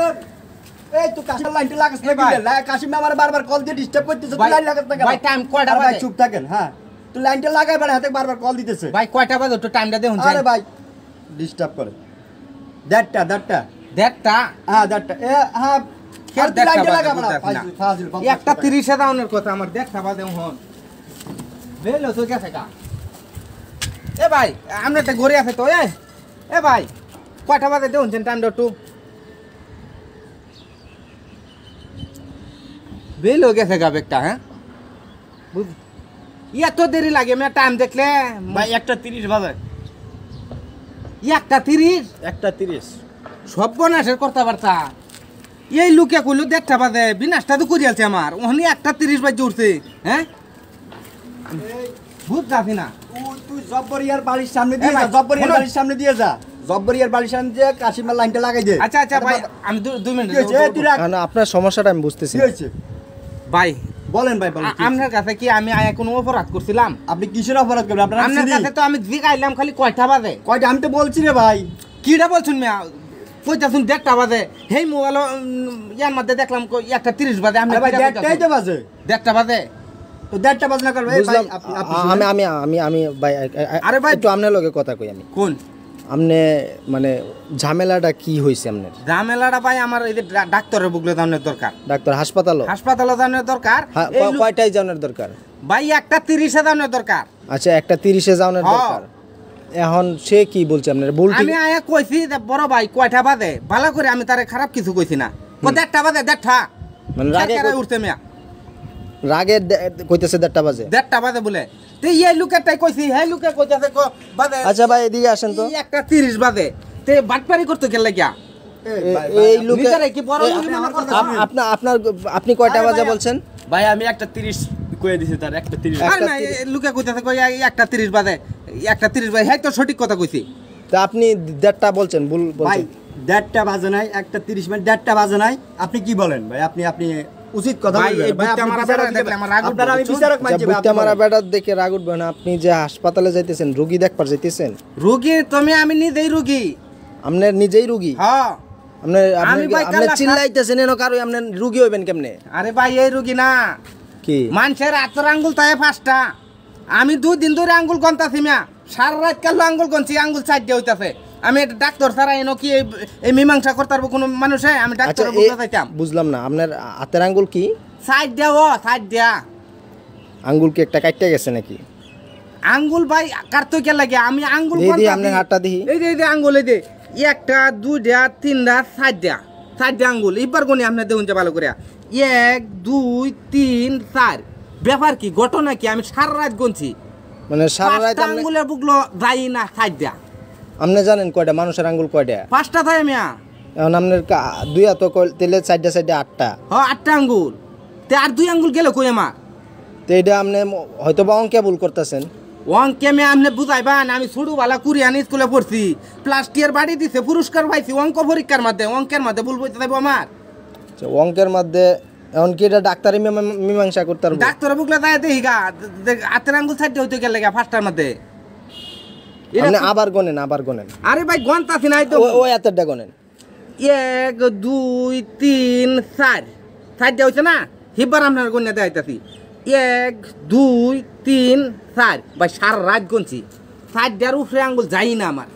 হ্যাঁ, হ্যাঁ। তো লাইনটা লাগাস ভাই কল ভাই টাইম কয়টা চুপ লাগাই হাতে দিতেছে ভাই কয়টা বাজে তো টাইমটা দেখুন আরে ভাই হ্যাঁ, এ লাইনটা একটা কথা আমার হন বেলো তো এ ভাই আমরা তো আছে তো এ এ ভাই কয়টা বাজে দেখুন টাইমটা একটু বেল হয়ে গেছে গা বেগটা হ্যাঁ বুঝ এত দেরি লাগে আমি মানে টাইম দেখলে ভাই একটা তিরিশ বাজে একটা তিরিশ একটা তিরিশ সব বনাসের কথাবার্তা এই লুকে কুলু দেড়টা বাজে বিনাশটা তো আছে আমার ওখানে একটা তিরিশ বাজে উঠছে হ্যাঁ বুঝ যাবি না তুই জব্বরিয়ার বাড়ির সামনে দিয়ে যা জব্বরিয়ার বাড়ির সামনে দিয়ে যা জব্বরিয়ার বাড়ির সামনে দিয়ে কাশিমের লাইনটা লাগাই দে আচ্ছা আচ্ছা ভাই আমি দুই মিনিট আপনার সমস্যাটা আমি বুঝতেছি ভাই বলেন ভাই বলেন আপনার কাছে কি আমি আয়া কোনো অপরাধ করছিলাম আপনি কিসের অপরাধ করবেন আপনার আপনার কাছে তো আমি জি গাইলাম খালি কয়টা বাজে কয়টা আমি তো বলছি রে ভাই কিটা বলছেন মিয়া কইতাছুন দেড়টা বাজে হেই মোবাইল ইয়ার মধ্যে দেখলাম একটা তিরিশ বাজে আমি ভাই দেড়টাই তো বাজে দেড়টা বাজে তো দেড়টা বাজে না করবে আমি আমি আমি আমি ভাই আরে ভাই একটু আপনার লগে কথা কই আমি কোন আপনি মানে ঝামেলাটা কি হয়েছে আপনার ঝামেলাটা ভাই আমার এই যে ডাক্তারের বুকলে জানানোর দরকার ডাক্তার হাসপাতাল হাসপাতালে জানানোর দরকার কয়টায় জানার দরকার ভাই একটা তিরিশে জানানোর দরকার আচ্ছা একটা তিরিশে জানানোর দরকার এখন সে কি বলছে আপনার বল আমি আয়া কইছি যে বড় ভাই কয়টা বাদে ভালো করে আমি তারে খারাপ কিছু কইছি না কত একটা বাদে দেড়টা মানে রাগে উঠতে মিয়া রাগে কইতেছে দেড়টা বাজে দেড়টা বাজে বলে তো ইয়ে লুকেরটাই কইছি হ্যাঁ লুকে কইতেছে বাজে আচ্ছা ভাই এদিকে আসেন তো একটা তিরিশ বাজে তে বাটপারি করতে গেলে গিয়া এই লুকে কি বড় আপনি আপনার আপনি কয়টা বাজে বলছেন ভাই আমি একটা তিরিশ কয়ে দিছি তার একটা তিরিশ লুকে কইতেছে কই একটা তিরিশ বাজে একটা তিরিশ বাজে হ্যাঁ তো সঠিক কথা কইছি তা আপনি দেড়টা বলছেন ভুল বলছেন দেড়টা বাজে নাই একটা তিরিশ মিনিট দেড়টা বাজে নাই আপনি কি বলেন ভাই আপনি আপনি উচিত কথা দেখে রাগ উঠবে না আপনি যে হাসপাতালে যাইতেছেন রুগী দেখবার যাইতেছেন রুগী তুমি আমি নিজেই রুগী আপনার নিজেই রুগী হ্যাঁ কেমনে আরে ভাই এই রুগী না কি মানুষের আতর আঙ্গুল তাই পাঁচটা আমি দুদিন ধরে আঙ্গুল গন্তাছি মিয়া সারা রাত কাল আঙ্গুল গনছি আঙ্গুল চাইড দিয়ে হইতাছে আমি একটা ডাক্তার ছাড়া এনো কি এই মীমাংসা করতে পারবো কোনো মানুষে আমি ডাক্তার আচ্ছা, বুঝতে বুঝলাম না আপনার হাতের আঙ্গুল কি সাইড দেয়া ও সাইড দেয়া আঙ্গুল কি একটা কাটতে গেছে নাকি আঙ্গুল ভাই কাটতে কে লাগে আমি আঙ্গুল এই দিয়ে আপনার হাতটা দিই এই দে এই দে আঙ্গুল এই দে একটা দুই তিন সাইড তিনটা সাইড চারটা আঙ্গুল এবার গনি আপনার দেখুন যে ভালো করে এক দুই তিন চার ব্যাপার কি ঘটনা কি আমি সারা রাত গুনছি মানে সারা রাত আঙ্গুলের বুকলো যাই না সাইড চারটা আপনি জানেন কয়টা মানুষের আঙ্গুল কয়টা পাঁচটা থাকে মিয়া এখন আপনার দুই হাত তেলে সাইডে সাইডে আটটা হ আটটা আঙ্গুল তে আর দুই আঙ্গুল গেলে কই আমার তো এটা আপনি হয়তো বা অঙ্কে ভুল করতেছেন অঙ্কে মে আপনি বুঝাইবেন আমি ছোট বালা কুরিয়ান স্কুলে পড়ছি প্লাস্টিকের বাড়ি দিছে পুরস্কার পাইছি অঙ্ক পরীক্ষার মাধ্যমে অঙ্কের মাধ্যমে ভুল বইতে যাবো আমার আচ্ছা, অঙ্কের মধ্যে কি এটা ডাক্তারি মীমাংসা করতে ডাক্তারে বুকলে তাই গা হাতের আঙ্গুল সাইডে হইতে গেলে ফার্স্টার মধ্যে আপনি আবার গনেন আবার গনেন আরে ভাই গনতাছি নাই তো ওই এতটা গনেন এক দুই তিন চার চারটা হয়েছে না হিবার আপনার গন্যা দেখাইতাছি এক দুই তিন চার ভাই সারা রাত গনছি চারটার উপরে আঙ্গুল যাই না আমার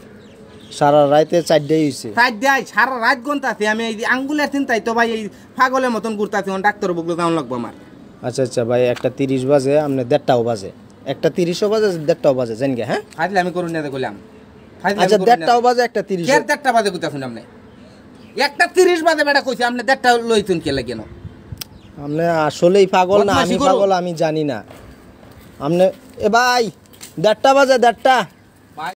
সারা রাতে চারটাই হয়েছে চারটাই সারা রাত গনতাছি আমি এই আঙ্গুলের চিন্তাই তো ভাই এই পাগলের মতন ঘুরতাছি ডাক্তার বকলে কেমন লাগবো আমার আচ্ছা আচ্ছা ভাই একটা তিরিশ বাজে আপনি দেড়টাও বাজে একটা তিরিশও বাজে দেড়টাও বাজে জেন গে হ্যাঁ ফাইলে আমি করুন না গেলাম আচ্ছা দেড়টাও বাজে একটা তিরিশ কে দেড়টা বাজে কোথা শুনলাম আপনি একটা তিরিশ বাজে বেটা কইছি আপনি দেড়টা লইতুন কে লাগে না আপনি আসলেই পাগল না আমি পাগল আমি জানি না আপনি এ ভাই দেড়টা বাজে দেড়টা